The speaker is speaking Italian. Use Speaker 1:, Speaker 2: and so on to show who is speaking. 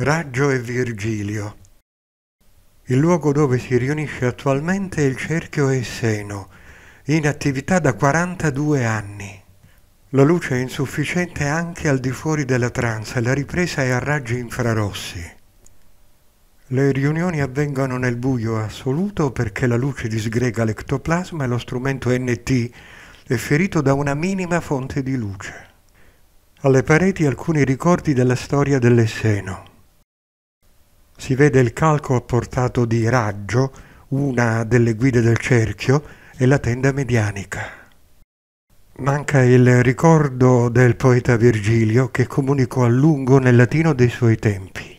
Speaker 1: Raggio e Virgilio. Il luogo dove si riunisce attualmente il cerchio Esseno, in attività da 42 anni. La luce è insufficiente anche al di fuori della e la ripresa è a raggi infrarossi. Le riunioni avvengono nel buio assoluto perché la luce disgrega l'ectoplasma e lo strumento NT è ferito da una minima fonte di luce. Alle pareti alcuni ricordi della storia dell'Esseno si vede il calco a portato di raggio, una delle guide del cerchio e la tenda medianica. Manca il ricordo del poeta Virgilio che comunicò a lungo nel latino dei suoi tempi.